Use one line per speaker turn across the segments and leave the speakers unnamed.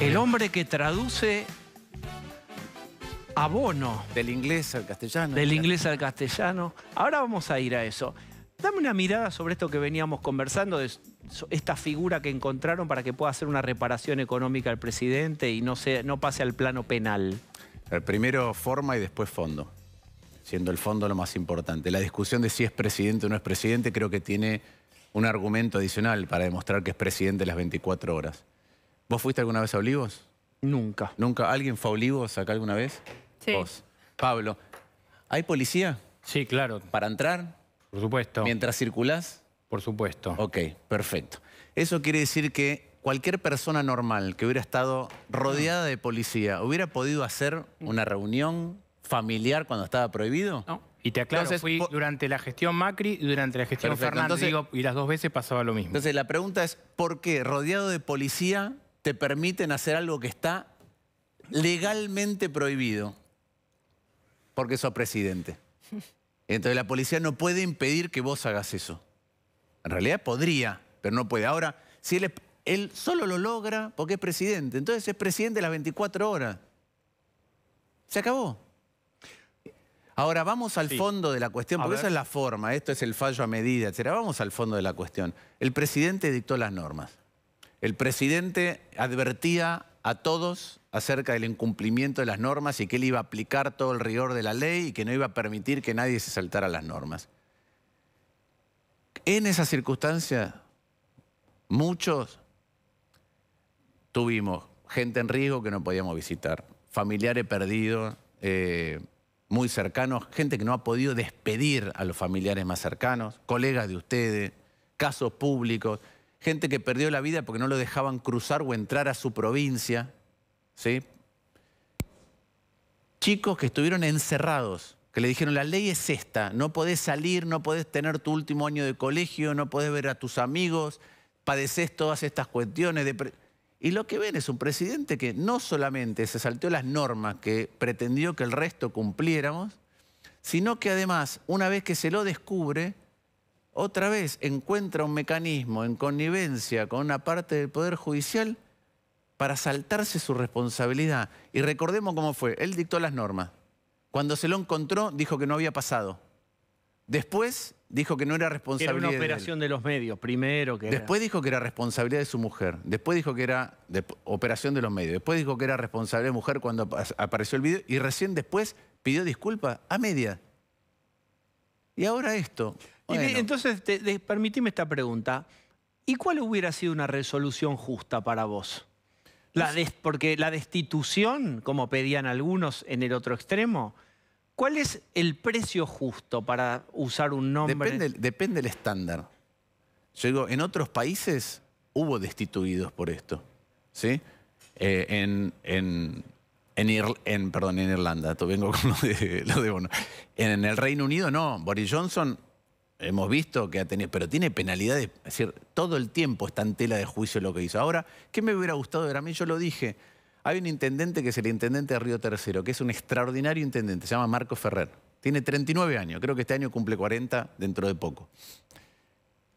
El hombre que traduce abono. Del inglés al castellano. Del inglés al castellano. Ahora vamos a ir a eso. Dame una mirada sobre esto que veníamos conversando, de esta figura que encontraron para que pueda hacer una reparación económica al presidente y no, se, no pase al plano penal.
Eh, primero forma y después fondo, siendo el fondo lo más importante. La discusión de si es presidente o no es presidente creo que tiene un argumento adicional para demostrar que es presidente las 24 horas. ¿Vos fuiste alguna vez a Olivos? Nunca. ¿Nunca? ¿Alguien fue a Olivos acá alguna vez? Sí. Vos. Pablo, ¿hay policía? Sí, claro. ¿Para entrar? Por supuesto. ¿Mientras circulás? Por supuesto. Ok, perfecto. Eso quiere decir que cualquier persona normal que hubiera estado rodeada de policía hubiera podido hacer una reunión familiar cuando estaba prohibido. No. Y te aclaro, fui durante la gestión Macri y durante la gestión Fernández, y las dos veces pasaba lo mismo. Entonces la pregunta es, ¿por qué rodeado de policía te permiten hacer algo que está legalmente prohibido porque sos presidente. Entonces la policía no puede impedir que vos hagas eso. En realidad podría, pero no puede. Ahora, si él, él solo lo logra porque es presidente, entonces es presidente las 24 horas. Se acabó. Ahora, vamos al fondo de la cuestión, porque esa es la forma, esto es el fallo a medida, etc. Vamos al fondo de la cuestión. El presidente dictó las normas. El presidente advertía a todos acerca del incumplimiento de las normas y que él iba a aplicar todo el rigor de la ley y que no iba a permitir que nadie se saltara las normas. En esa circunstancia, muchos tuvimos gente en riesgo que no podíamos visitar, familiares perdidos, eh, muy cercanos, gente que no ha podido despedir a los familiares más cercanos, colegas de ustedes, casos públicos gente que perdió la vida porque no lo dejaban cruzar o entrar a su provincia, ¿sí? Chicos que estuvieron encerrados, que le dijeron, la ley es esta, no podés salir, no podés tener tu último año de colegio, no podés ver a tus amigos, padeces todas estas cuestiones. y lo que ven es un presidente que no solamente se salteó las normas que pretendió que el resto cumpliéramos, sino que además, una vez que se lo descubre, otra vez encuentra un mecanismo en connivencia con una parte del Poder Judicial para saltarse su responsabilidad. Y recordemos cómo fue. Él dictó las normas. Cuando se lo encontró, dijo que no había pasado. Después dijo que no era responsabilidad. Era una operación
de, los medios, primero que. Después
dijo que era responsabilidad de su mujer. Después dijo que era operación de los medios. Después dijo que era responsabilidad de mujer cuando apareció el video. Y recién después pidió disculpas a media. Y ahora esto
entonces, permitime esta pregunta. ¿Y cuál hubiera sido una resolución justa para vos? La porque la destitución, como pedían algunos en el otro extremo, ¿cuál es el precio justo para usar un nombre?
Depende, del estándar. Yo digo, en otros países hubo destituidos por esto. ¿sí? Eh, en, en, perdón, en Irlanda, vengo con lo de, En, el Reino Unido no. Boris Johnson hemos visto que ha tenido, pero tiene penalidades, es decir, todo el tiempo está en tela de juicio lo que hizo. Ahora, ¿qué me hubiera gustado ver a mí? Yo lo dije. Hay un intendente que es el intendente de Río Tercero, que es un extraordinario intendente, se llama Marco Ferrer. Tiene 39 años, creo que este año cumple 40 dentro de poco.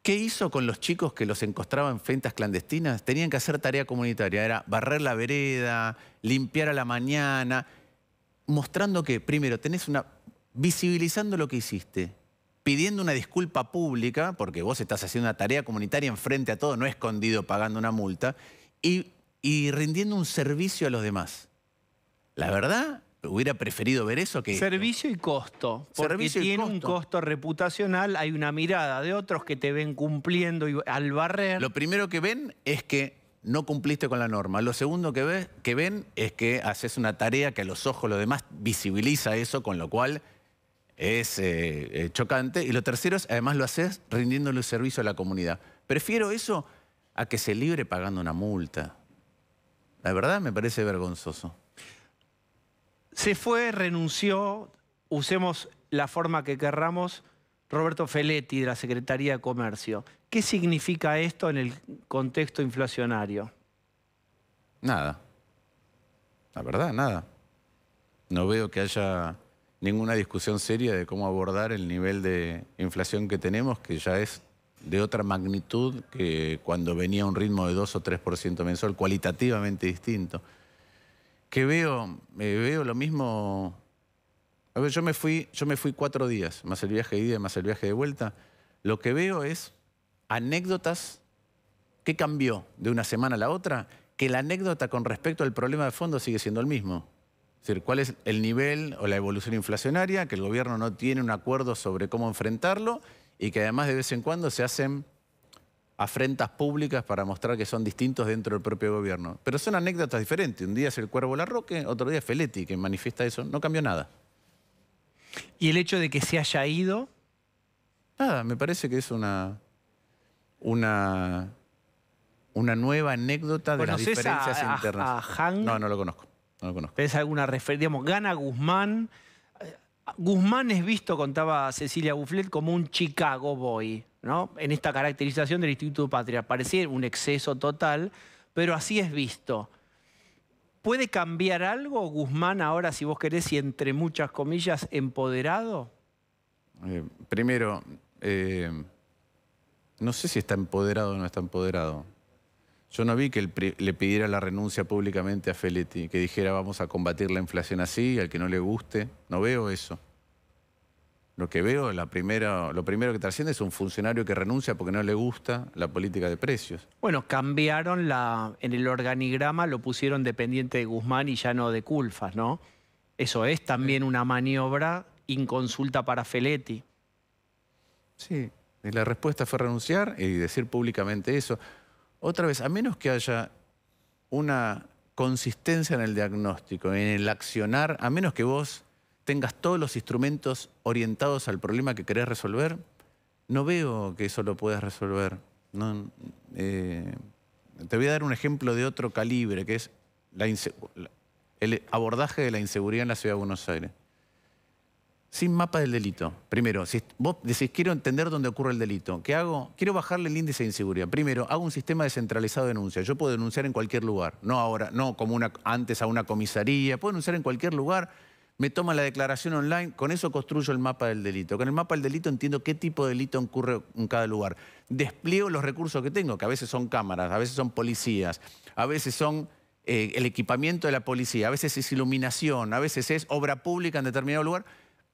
¿Qué hizo con los chicos que los encostraban en fiestas clandestinas? Tenían que hacer tarea comunitaria, era barrer la vereda, limpiar a la mañana, mostrando que, primero, tenés una... visibilizando lo que hiciste, pidiendo una disculpa pública, porque vos estás haciendo una tarea comunitaria enfrente a todo, no escondido pagando una multa, y, rindiendo un servicio a los demás. La verdad, hubiera preferido ver eso que... Servicio y costo, porque tiene un costo
reputacional, hay una
mirada de otros que te ven cumpliendo y al barrer... Lo primero que ven es que no cumpliste con la norma. Lo segundo que, que ven es que haces una tarea que a los ojos de los demás visibiliza eso, con lo cual es eh, eh, chocante. Y lo tercero es, además lo haces rindiéndole un servicio a la comunidad. Prefiero eso a que se libre pagando una multa. La verdad me parece vergonzoso. Se
fue, renunció, usemos la forma que querramos, Roberto Feletti de la Secretaría de Comercio. ¿Qué significa esto en el contexto inflacionario?
Nada. La verdad, nada. No veo que haya ninguna discusión seria de cómo abordar el nivel de inflación que tenemos, que ya es de otra magnitud que cuando venía un ritmo de 2 o 3% mensual, cualitativamente distinto. Que veo, veo lo mismo. A ver, yo me, fui, yo me fui cuatro días, más el viaje de ida, más el viaje de vuelta. Lo que veo es anécdotas que cambió de una semana a la otra, que la anécdota con respecto al problema de fondo sigue siendo el mismo. Es decir, ¿cuál es el nivel o la evolución inflacionaria? Que el gobierno no tiene un acuerdo sobre cómo enfrentarlo y que además de vez en cuando se hacen afrentas públicas para mostrar que son distintos dentro del propio gobierno. Pero son anécdotas diferentes. Un día es el Cuervo Larroque, otro día es Feletti, que manifiesta eso. No cambió nada. ¿Y el hecho de que se haya ido? Nada, me parece que es una, una, una nueva anécdota de las diferencias internas. a No, no lo conozco. No
alguna referencia? Digamos, gana Guzmán. Eh, Guzmán es visto, contaba Cecilia Bufflet, como un Chicago Boy, ¿no? En esta caracterización del Instituto Patria. Parecía un exceso total, pero así es visto. ¿Puede cambiar algo Guzmán ahora, si vos querés, y entre muchas comillas, empoderado?
Eh, primero, eh, no sé si está empoderado o no está empoderado. Yo no vi que le pidiera la renuncia públicamente a Feletti, que dijera vamos a combatir la inflación así, al que no le guste. No veo eso. Lo que veo, la primera, lo primero que trasciende es un funcionario que renuncia porque no le gusta la política de precios.
Bueno, cambiaron la, en el organigrama, lo pusieron dependiente de Guzmán y ya no de Culfas, ¿no? Eso es también una maniobra inconsulta para Feletti.
Sí, y la respuesta fue renunciar y decir públicamente eso. Otra vez, a menos que haya una consistencia en el diagnóstico, en el accionar, a menos que vos tengas todos los instrumentos orientados al problema que querés resolver, no veo que eso lo puedas resolver. Eh, te voy a dar un ejemplo de otro calibre, que es el abordaje de la inseguridad en la ciudad de Buenos Aires sin mapa del delito. Primero, si vos decís, quiero entender dónde ocurre el delito, ¿qué hago? Quiero bajarle el índice de inseguridad. Primero, hago un sistema descentralizado de denuncia. Yo puedo denunciar en cualquier lugar, no ahora, no como antes a una comisaría, puedo denunciar en cualquier lugar, me toma la declaración online, con eso construyo el mapa del delito. Con el mapa del delito entiendo qué tipo de delito ocurre en cada lugar. Despliego los recursos que tengo, que a veces son cámaras, a veces son policías, a veces son eh, el equipamiento de la policía, a veces es iluminación, a veces es obra pública en determinado lugar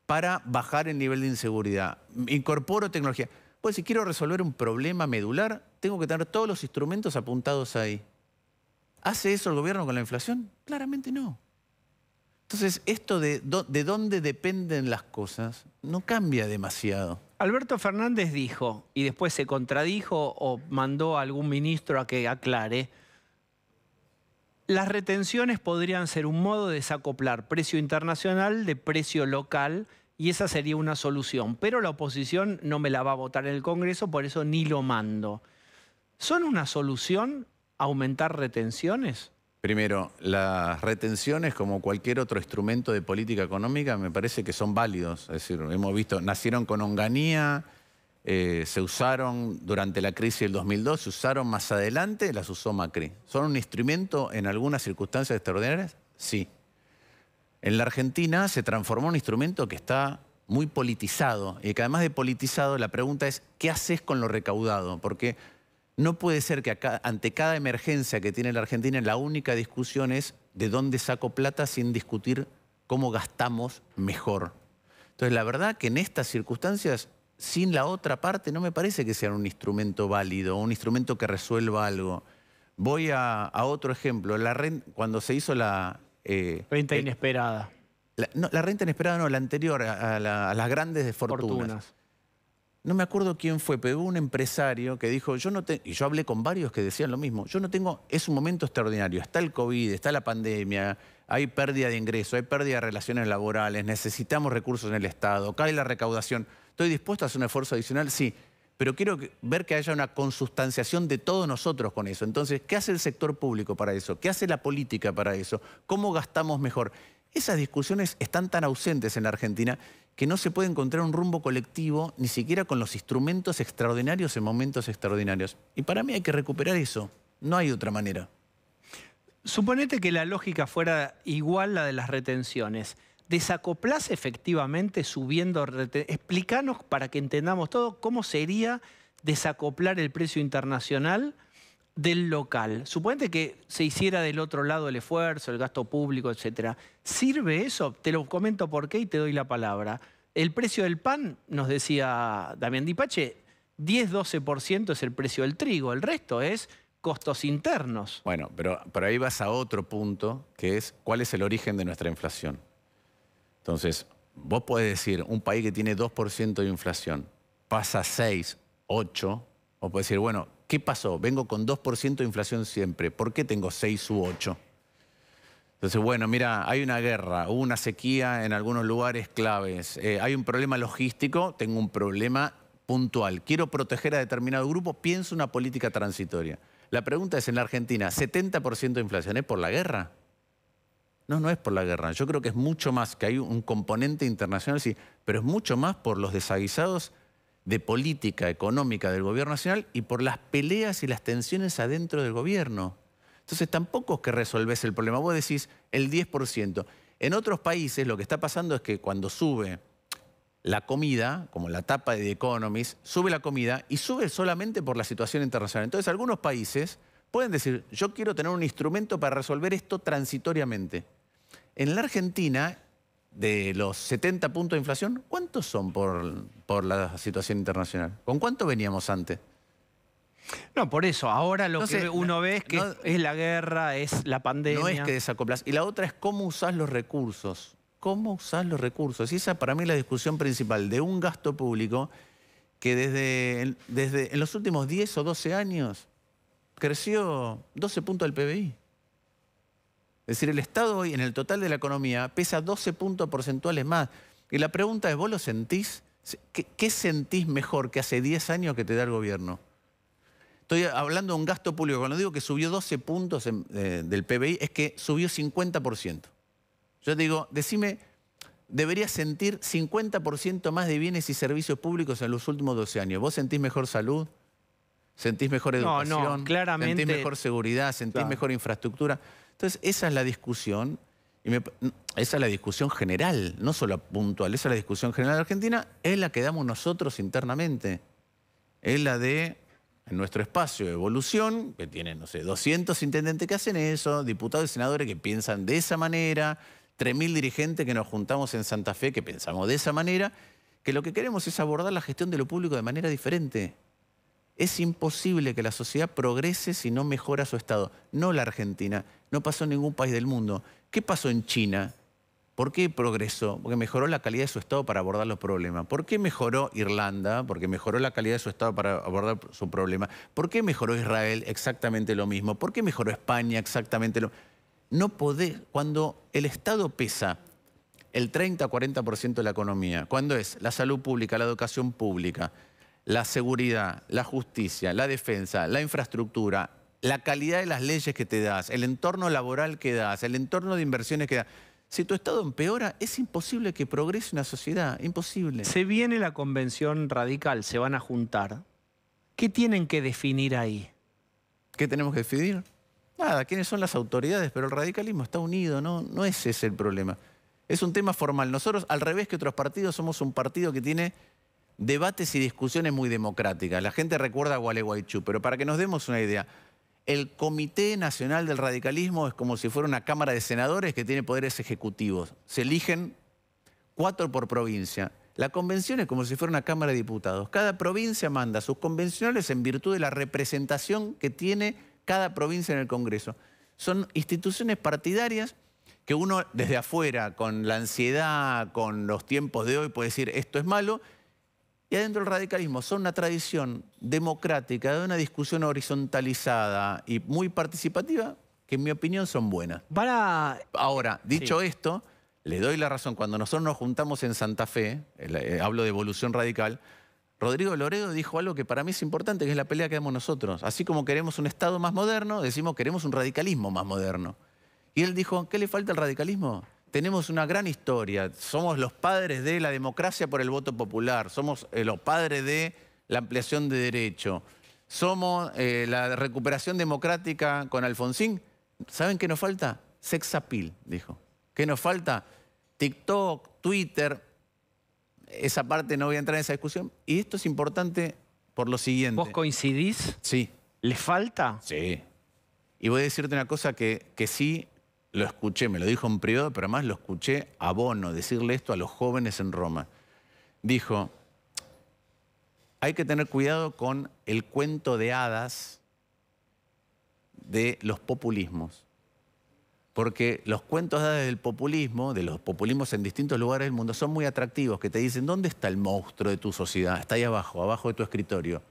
para bajar el nivel de inseguridad. Incorporo tecnología. Pues si quiero resolver un problema medular, tengo que tener todos los instrumentos apuntados ahí. ¿Hace eso el gobierno con la inflación? Claramente no. Entonces, esto de, de dónde dependen las cosas no cambia demasiado. Alberto Fernández
dijo, y después se contradijo o mandó a algún ministro a que aclare, las retenciones podrían ser un modo de desacoplar precio internacional de precio local y esa sería una solución. Pero la oposición no me la va a votar en el Congreso, por eso ni lo mando. ¿Son una solución aumentar
retenciones? Primero, las retenciones, como cualquier otro instrumento de política económica, me parece que son válidos. Es decir, hemos visto, nacieron con honganía, eh, se usaron durante la crisis del 2002, se usaron más adelante, las usó Macri. ¿Son un instrumento en algunas circunstancias extraordinarias? Sí. En la Argentina se transformó en un instrumento que está muy politizado y que además de politizado la pregunta es ¿qué haces con lo recaudado? Porque no puede ser que ante cada emergencia que tiene la Argentina la única discusión es de dónde saco plata sin discutir cómo gastamos mejor. Entonces la verdad que en estas circunstancias sin la otra parte no me parece que sea un instrumento válido, un instrumento que resuelva algo. Voy a, otro ejemplo. La cuando se hizo la... Eh, renta inesperada. La, no, la, renta inesperada no, la anterior, a, las grandes fortunas. No me acuerdo quién fue, pero hubo un empresario que dijo, yo no y yo hablé con varios que decían lo mismo, yo no tengo, es un momento extraordinario, está el COVID, está la pandemia, hay pérdida de ingresos, hay pérdida de relaciones laborales, necesitamos recursos en el Estado, cae la recaudación. ¿Estoy dispuesto a hacer un esfuerzo adicional? Sí, pero quiero ver que haya una consustanciación de todos nosotros con eso. Entonces, ¿qué hace el sector público para eso? ¿Qué hace la política para eso? ¿Cómo gastamos mejor? Esas discusiones están tan ausentes en la Argentina que no se puede encontrar un rumbo colectivo, ni siquiera con los instrumentos extraordinarios en momentos extraordinarios. Y para mí hay que recuperar eso. No hay otra manera.
Suponete que la lógica
fuera igual la de las retenciones.
¿Desacoplas efectivamente subiendo? Explícanos para que entendamos todo cómo sería desacoplar el precio internacional del local. Suponete que se hiciera del otro lado el esfuerzo, el gasto público, etc. ¿Sirve eso? Te lo comento por qué y te doy la palabra. El precio del pan, nos decía Damián Dipache, 10-12% es el precio del trigo, el resto es costos internos.
Bueno, pero, pero ahí vas a otro punto, que es cuál es el origen de nuestra inflación. Entonces, vos podés decir, un país que tiene 2% de inflación pasa 6, 8, o podés decir, bueno, ¿qué pasó? Vengo con 2% de inflación siempre, ¿por qué tengo 6 u 8? Entonces, bueno, mira, hay una guerra, hubo una sequía en algunos lugares claves, eh, hay un problema logístico, tengo un problema puntual, quiero proteger a determinado grupo, pienso una política transitoria. La pregunta es, en la Argentina, ¿70% de inflación es por la guerra? No, no es por la guerra. Yo creo que es mucho más, que hay un componente internacional, sí, pero es mucho más por los desaguisados de política económica del gobierno nacional y por las peleas y las tensiones adentro del gobierno. Entonces tampoco es que resolvés el problema. Vos decís el 10%. En otros países lo que está pasando es que cuando sube la comida, como la tapa de The Economist, sube la comida y sube solamente por la situación internacional. Entonces algunos países pueden decir, yo quiero tener un instrumento para resolver esto transitoriamente. En la Argentina, de los 70 puntos de inflación, ¿cuántos son por, por la situación internacional? ¿Con cuánto veníamos antes?
No, por eso, ahora lo que uno ve es que es la
guerra, es la pandemia. No es que desacoplas. Y la otra es cómo usás los recursos. ¿Cómo usás los recursos? Y esa para mí es la discusión principal de un gasto público que desde, desde en los últimos 10 o 12 años creció 12 puntos del PBI. Es decir, el Estado hoy en el total de la economía pesa 12 puntos porcentuales más. Y la pregunta es, ¿vos lo sentís? ¿Qué, sentís mejor que hace 10 años que te da el gobierno? Estoy hablando de un gasto público. Cuando digo que subió 12 puntos eh, del PBI, es que subió 50%. Yo digo, decime, deberías sentir 50% más de bienes y servicios públicos en los últimos 12 años. ¿Vos sentís mejor salud? ¿Sentís mejor educación? No, no, claramente. ¿Sentís mejor seguridad? ¿Sentís mejor infraestructura? Entonces, esa es la discusión, y esa es la discusión general, no solo puntual, esa es la discusión general de Argentina, es la que damos nosotros internamente. Es la de nuestro espacio de evolución, que tiene, no sé, 200 intendentes que hacen eso, diputados y senadores que piensan de esa manera, 3.000 dirigentes que nos juntamos en Santa Fe que pensamos de esa manera, que lo que queremos es abordar la gestión de lo público de manera diferente. Es imposible que la sociedad progrese si no mejora su estado. No la Argentina, no pasó en ningún país del mundo. ¿Qué pasó en China? ¿Por qué progresó? Porque mejoró la calidad de su Estado para abordar los problemas. ¿Por qué mejoró Irlanda? Porque mejoró la calidad de su Estado para abordar su problema. ¿Por qué mejoró Israel? Exactamente lo mismo. ¿Por qué mejoró España? Exactamente lo mismo. No podés, cuando el Estado pesa el 30-40% de la economía, cuando es la salud pública, la educación pública, la seguridad, la justicia, la defensa, la infraestructura, la calidad de las leyes que te das, el entorno laboral que das, el entorno de inversiones que das. Si tu estado empeora, es imposible que progrese una sociedad, imposible. Se viene la convención radical, se van a juntar. ¿Qué tienen que definir ahí? ¿Qué tenemos que definir? Nada, quiénes son las autoridades, pero el radicalismo está unido, no, no ese es el problema. Es un tema formal. Nosotros, al revés que otros partidos, somos un partido que tiene debates y discusiones muy democráticas. La gente recuerda a Gualeguaychú, pero para que nos demos una idea, el Comité Nacional del Radicalismo es como si fuera una Cámara de Senadores que tiene poderes ejecutivos. Se eligen cuatro por provincia. La convención es como si fuera una Cámara de Diputados. Cada provincia manda sus convencionales en virtud de la representación que tiene cada provincia en el Congreso. Son instituciones partidarias que uno desde afuera, con la ansiedad, con los tiempos de hoy, puede decir esto es malo, y adentro del radicalismo son una tradición democrática, de una discusión horizontalizada y muy participativa, que en mi opinión son buenas. Para... Ahora, dicho esto, le doy la razón. Cuando nosotros nos juntamos en Santa Fe, eh, hablo de evolución radical, Rodrigo Loredo dijo algo que para mí es importante, que es la pelea que damos nosotros. Así como queremos un Estado más moderno, decimos queremos un radicalismo más moderno. Y él dijo, ¿qué le falta al radicalismo? tenemos una gran historia. Somos los padres de la democracia por el voto popular, somos eh, los padres de la ampliación de derecho, somos eh, la recuperación democrática con Alfonsín. ¿Saben qué nos falta? Sexapil, dijo. ¿Qué nos falta? TikTok, Twitter. Esa parte no voy a entrar en esa discusión. Y esto es importante por lo siguiente. ¿Vos coincidís? Sí. ¿Le falta? Sí. Y voy a decirte una cosa que sí lo escuché, me lo dijo en privado, pero además lo escuché a Bono decirle esto a los jóvenes en Roma. Dijo, hay que tener cuidado con el cuento de hadas de los populismos. Porque los cuentos de hadas del populismo, de los populismos en distintos lugares del mundo, son muy atractivos, que te dicen, ¿dónde está el monstruo de tu sociedad? Está ahí abajo, abajo de tu escritorio.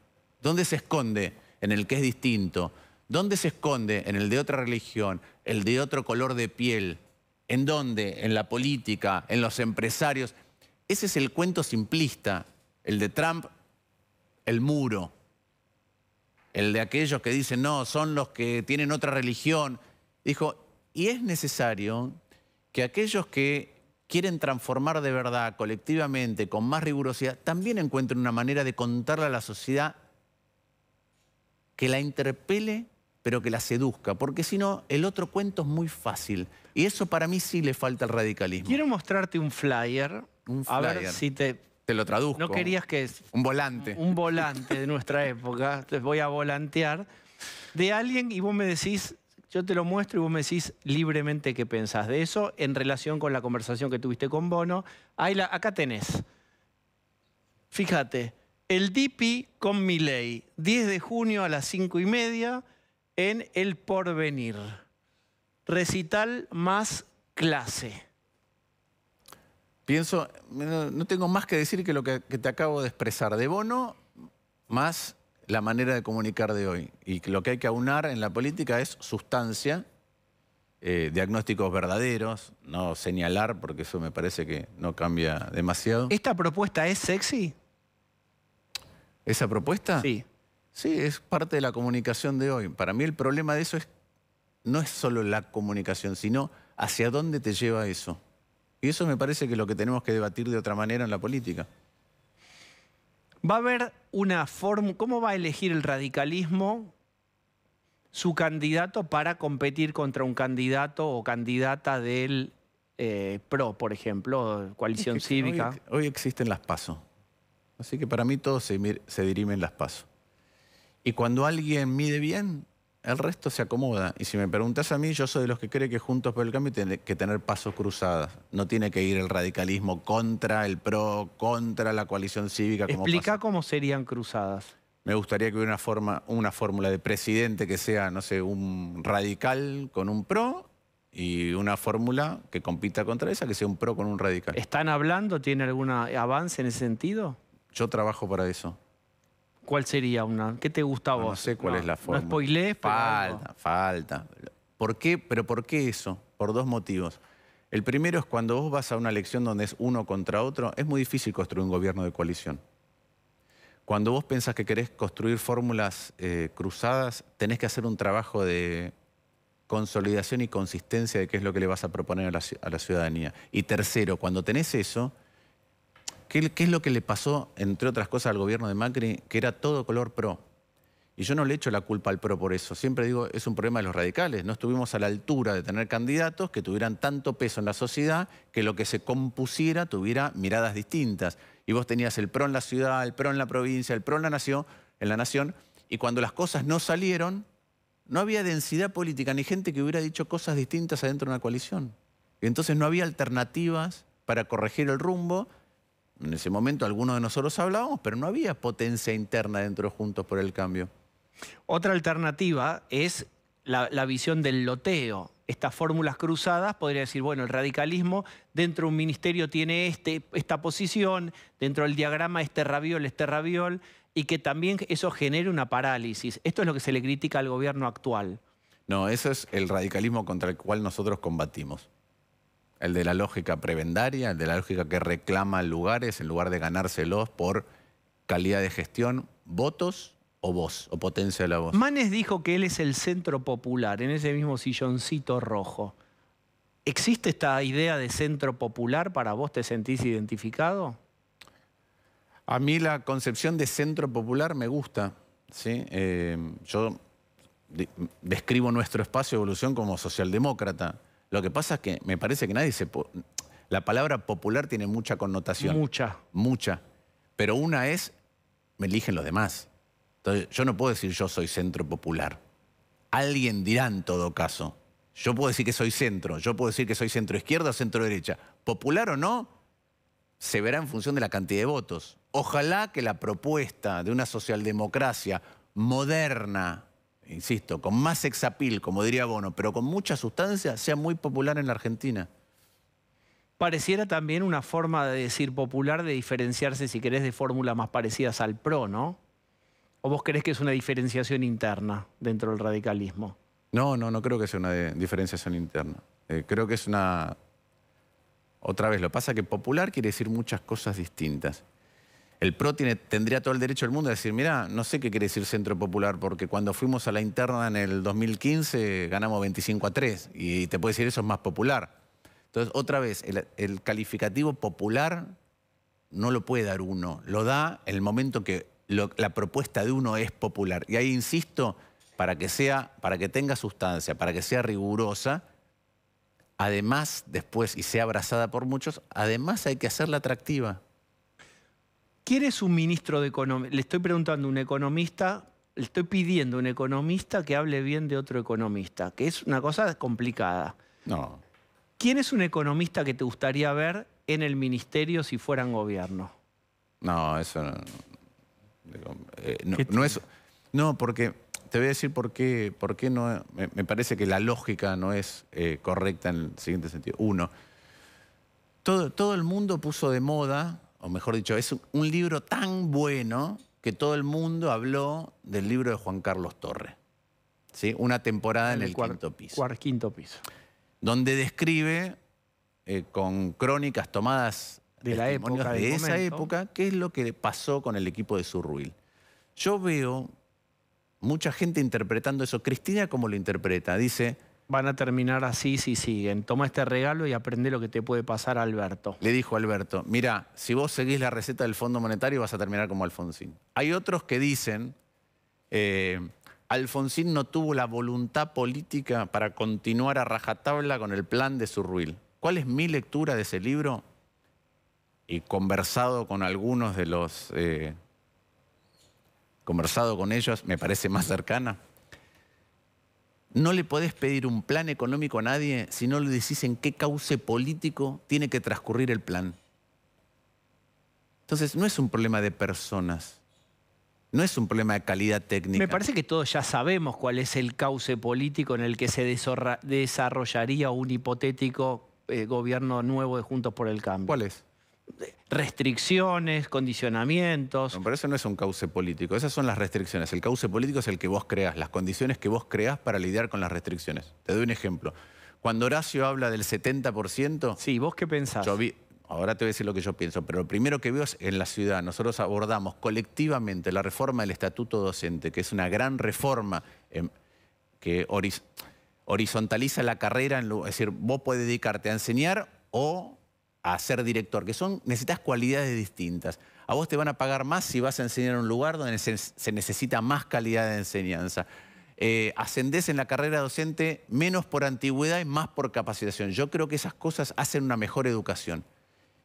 ¿Dónde se esconde en el que es distinto? ¿Dónde se esconde en el de otra religión, el de otro color de piel? ¿En dónde? En la política, en los empresarios. Ese es el cuento simplista, el de Trump, el muro. El de aquellos que dicen, no, son los que tienen otra religión. Dijo, y es necesario que aquellos que quieren transformar de verdad colectivamente, con más rigurosidad, también encuentren una manera de contarle a la sociedad que la interpele pero que la seduzca, porque si no, el otro cuento es muy fácil. Y eso para mí sí le falta el radicalismo. Quiero mostrarte un flyer. Un flyer. A ver si te... Te lo traduzco. No querías que... un volante. Un volante
de nuestra época. Te voy a volantear. De alguien y vos me decís, yo te lo muestro y vos me decís libremente qué pensás de eso en relación con la conversación que tuviste con Bono. Ahí acá tenés. Fíjate, el D.P. con ley, 10 de junio a las 5 y media en el porvenir.
Recital más clase. Pienso, no tengo más que decir que lo que, te acabo de expresar. De Bono más la manera de comunicar de hoy. Y lo que hay que aunar en la política es sustancia, eh, diagnósticos verdaderos, no señalar, porque eso me parece que no cambia demasiado. ¿Esta propuesta es sexy? ¿Esa propuesta? Sí. Sí, es parte de la comunicación de hoy. Para mí el problema de eso es, no es solo la comunicación, sino hacia dónde te lleva eso. Y eso me parece que es lo que tenemos que debatir de otra manera en la política.
¿Va a haber una forma, cómo va a elegir el radicalismo su candidato para competir contra un candidato o candidata del eh, PRO, por ejemplo,
coalición cívica? Hoy, existen las pasos, Así que para mí todo se, se dirime en las pasos. Y cuando alguien mide bien, el resto se acomoda. Y si me preguntas a mí, yo soy de los que cree que Juntos por el Cambio tiene que tener pasos cruzados. No tiene que ir el radicalismo contra el PRO, contra la coalición cívica. Explica
cómo serían cruzadas.
Me gustaría que hubiera una, forma, una fórmula de presidente que sea, no sé, un radical con un PRO y una fórmula que compita contra esa, que sea un PRO con un radical. ¿Están
hablando? ¿Tiene algún avance en ese sentido?
Yo trabajo para eso.
¿Cuál sería una? ¿Qué te gusta a ah, vos? No, sé cuál es la forma. No
Falta, falta. ¿Por qué? ¿Pero por qué eso? Por dos motivos. El primero es cuando vos vas a una elección donde es uno contra otro, es muy difícil construir un gobierno de coalición. Cuando vos pensás que querés construir fórmulas eh, cruzadas, tenés que hacer un trabajo de consolidación y consistencia de qué es lo que le vas a proponer a la ciudadanía. Y tercero, cuando tenés eso, ¿Qué, es lo que le pasó, entre otras cosas, al gobierno de Macri? Que era todo color pro. Y yo no le echo la culpa al PRO por eso. Siempre digo, es un problema de los radicales. No estuvimos a la altura de tener candidatos que tuvieran tanto peso en la sociedad que lo que se compusiera tuviera miradas distintas. Y vos tenías el PRO en la ciudad, el PRO en la provincia, el PRO en la nación, en la nación y cuando las cosas no salieron, no había densidad política ni gente que hubiera dicho cosas distintas adentro de una coalición. Y entonces no había alternativas para corregir el rumbo en ese momento algunos de nosotros hablábamos, pero no había potencia interna dentro de Juntos por el Cambio.
Otra alternativa es la, visión del loteo. Estas fórmulas cruzadas podría decir, bueno, el radicalismo dentro de un ministerio tiene este, esta posición, dentro del diagrama este raviol, este raviol, y que también eso genere una parálisis. Esto es lo que se le critica al gobierno actual.
No, eso es el radicalismo contra el cual nosotros combatimos el de la lógica prebendaria, el de la lógica que reclama lugares en lugar de ganárselos por calidad de gestión, votos o voz, o potencia de la voz.
Manes dijo que él es el centro popular, en ese mismo silloncito rojo. ¿Existe esta idea de centro popular para vos? ¿Te
sentís identificado? A mí la concepción de centro popular me gusta. Eh, yo describo nuestro espacio de evolución como socialdemócrata. Lo que pasa es que me parece que nadie se... La palabra popular tiene mucha connotación. Mucha. Mucha. Pero una es, me eligen los demás. Entonces, yo no puedo decir yo soy centro popular. Alguien dirá en todo caso. Yo puedo decir que soy centro, yo puedo decir que soy centro izquierda o centro derecha. Popular o no, se verá en función de la cantidad de votos. Ojalá que la propuesta de una socialdemocracia moderna, insisto, con más exapil, como diría Bono, pero con mucha sustancia, sea muy popular en la Argentina.
Pareciera también una forma de decir popular, de diferenciarse, si querés, de fórmulas más parecidas al PRO, ¿no? ¿O vos crees que es una diferenciación interna dentro del radicalismo?
No, no, no creo que sea una diferenciación interna. Eh, creo que es una... Otra vez, lo pasa que popular quiere decir muchas cosas distintas. El PRO tendría todo el derecho del mundo a decir, mira, no sé qué quiere decir Centro Popular, porque cuando fuimos a la interna en el 2015 ganamos 25 a 3, y te puede decir eso es más popular. Entonces, otra vez, el, calificativo popular no lo puede dar uno, lo da el momento que la propuesta de uno es popular. Y ahí insisto, para que, sea, para que tenga sustancia, para que sea rigurosa, además, después, y sea abrazada por muchos, además hay que hacerla atractiva. ¿Quién es un ministro de economía? Le estoy preguntando a
un economista, le estoy pidiendo a un economista que hable bien de otro economista, que es una cosa complicada. No. ¿Quién es un economista que te gustaría ver en el ministerio si fueran gobierno?
No, eso no. Eh, no, es, no, porque te voy a decir por qué, por qué no. Me, parece que la lógica no es eh, correcta en el siguiente sentido. Uno, todo, todo el mundo puso de moda o mejor dicho, es un libro tan bueno que todo el mundo habló del libro de Juan Carlos Torres. ¿sí? Una temporada en el, piso. Cuarto, piso. Donde describe eh, con crónicas tomadas de, la época, de esa época qué es lo que pasó con el equipo de Surruil. Yo veo mucha gente interpretando eso. Cristina, ¿cómo lo interpreta? Dice, van a terminar así si siguen. Toma este regalo y aprende lo que te puede pasar Alberto. Le dijo Alberto, mira, si vos seguís la receta del Fondo Monetario vas a terminar como Alfonsín. Hay otros que dicen, eh, Alfonsín no tuvo la voluntad política para continuar a rajatabla con el plan de su ¿Cuál es mi lectura de ese libro? Y conversado con algunos de los... Eh, conversado con ellos, me parece más cercana. No le podés pedir un plan económico a nadie si no le decís en qué cauce político tiene que transcurrir el plan. Entonces, no es un problema de personas, no es un problema de calidad técnica. Me parece que todos ya sabemos cuál es el cauce político en el que se
desarrollaría un hipotético eh, gobierno nuevo de Juntos por el Cambio. ¿Cuál es?
restricciones, condicionamientos. No, pero eso no es un cauce político, esas son las restricciones. El cauce político es el que vos creas, las condiciones que vos creas para lidiar con las restricciones. Te doy un ejemplo. Cuando Horacio habla del 70%... Sí, ¿vos qué pensás? Yo vi, ahora te voy a decir lo que yo pienso, pero lo primero que veo es en la ciudad, nosotros abordamos colectivamente la reforma del estatuto docente, que es una gran reforma em, que horizontaliza la carrera, es decir, vos podés dedicarte a enseñar o a ser director, que son, necesitas cualidades distintas. A vos te van a pagar más si vas a enseñar en un lugar donde se, necesita más calidad de enseñanza. Eh, ascendés en la carrera docente menos por antigüedad y más por capacitación. Yo creo que esas cosas hacen una mejor educación.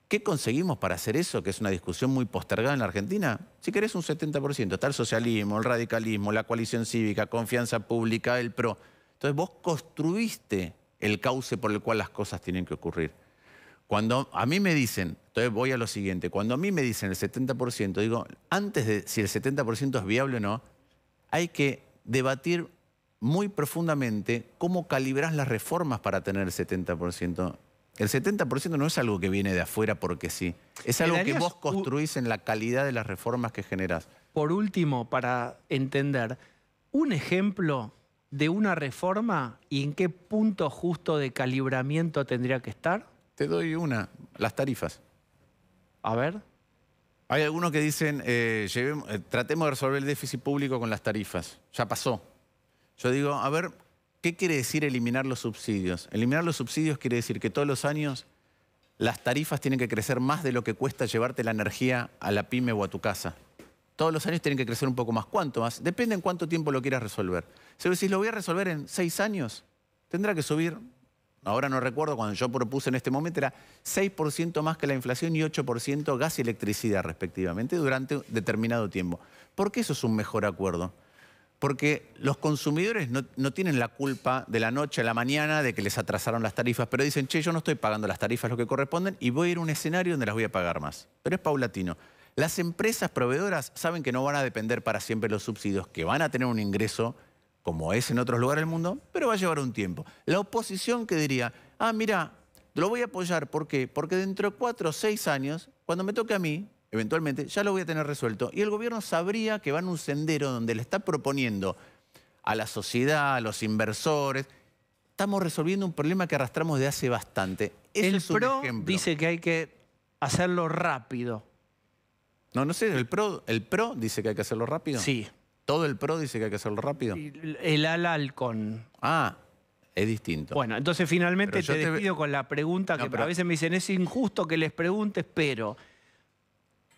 ¿Qué conseguimos para hacer eso? Que es una discusión muy postergada en la Argentina. Si querés un 70%, está el socialismo, el radicalismo, la coalición cívica, confianza pública, el PRO. Entonces vos construiste el cauce por el cual las cosas tienen que ocurrir. Cuando a mí me dicen, entonces voy a lo siguiente, cuando a mí me dicen el 70%, digo, antes de si el 70% es viable o no, hay que debatir muy profundamente cómo calibrás las reformas para tener el 70%. El 70% no es algo que viene de afuera porque sí, es algo que vos construís en la calidad de las reformas que generás.
Por último, para entender, un ejemplo de una reforma y en qué punto justo de calibramiento tendría que estar? Te doy una,
las tarifas. A ver. Hay algunos que dicen, eh, eh, tratemos de resolver el déficit público con las tarifas. Ya pasó. Yo digo, a ver, ¿qué quiere decir eliminar los subsidios? Eliminar los subsidios quiere decir que todos los años las tarifas tienen que crecer más de lo que cuesta llevarte la energía a la pyme o a tu casa. Todos los años tienen que crecer un poco más. ¿Cuánto más? Depende en cuánto tiempo lo quieras resolver. Si lo voy a resolver en seis años, tendrá que subir ahora no recuerdo, cuando yo propuse en este momento era 6% más que la inflación y 8% gas y electricidad respectivamente durante un determinado tiempo. ¿Por qué eso es un mejor acuerdo? Porque los consumidores no, tienen la culpa de la noche a la mañana de que les atrasaron las tarifas, pero dicen, che, yo no estoy pagando las tarifas lo que corresponden y voy a ir a un escenario donde las voy a pagar más. Pero es paulatino. Las empresas proveedoras saben que no van a depender para siempre los subsidios, que van a tener un ingreso como es en otros lugares del mundo, pero va a llevar un tiempo. La oposición que diría, ah, mira, lo voy a apoyar, ¿por qué? Porque dentro de cuatro o seis años, cuando me toque a mí, eventualmente, ya lo voy a tener resuelto. Y el gobierno sabría que va en un sendero donde le está proponiendo a la sociedad, a los inversores, estamos resolviendo un problema que arrastramos de hace bastante. el PRO dice que hay que hacerlo rápido. No, no sé, el PRO, el PRO dice que hay que hacerlo rápido. Sí. Todo el PRO dice que hay que hacerlo rápido.
El halcón
Ah, es distinto.
Bueno, entonces finalmente te, despido con la pregunta que a veces me dicen, es injusto que les preguntes, pero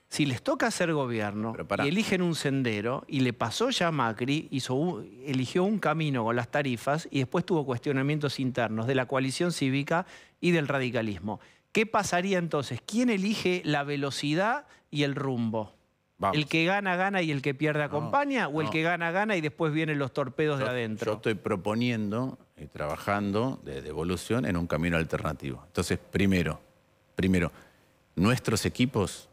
si les toca hacer gobierno y eligen un sendero, y le pasó ya a Macri, hizo eligió un camino con las tarifas y después tuvo cuestionamientos internos de la coalición cívica y del radicalismo. ¿Qué pasaría entonces? ¿Quién elige la velocidad y el rumbo? ¿El que gana, gana y el que pierde acompaña?
¿O el que gana, gana y después vienen los torpedos de adentro? Yo estoy proponiendo y trabajando de devolución en un camino alternativo. Entonces, primero, primero, nuestros equipos,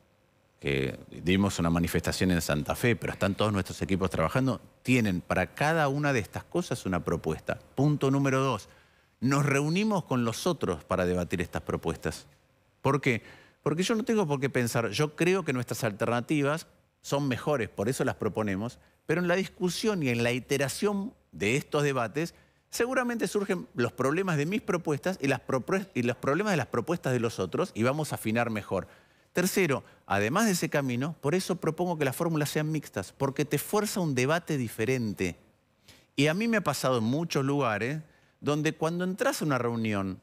que dimos una manifestación en Santa Fe, pero están todos nuestros equipos trabajando, tienen para cada una de estas cosas una propuesta. Punto número dos, nos reunimos con los otros para debatir estas propuestas. ¿Por qué? Porque yo no tengo por qué pensar, yo creo que nuestras alternativas son mejores, por eso las proponemos, pero en la discusión y en la iteración de estos debates seguramente surgen los problemas de mis propuestas y, los problemas de las propuestas de los otros y vamos a afinar mejor. Tercero, además de ese camino, por eso propongo que las fórmulas sean mixtas, porque te fuerza un debate diferente. Y a mí me ha pasado en muchos lugares donde cuando entras a una reunión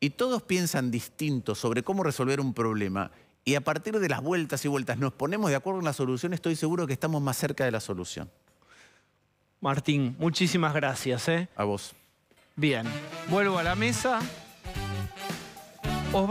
y todos piensan distinto sobre cómo resolver un problema y a partir de las vueltas y vueltas nos ponemos de acuerdo en la solución, estoy seguro que estamos más cerca de la solución.
Martín, muchísimas gracias. ¿eh? A vos. Bien, vuelvo a la mesa.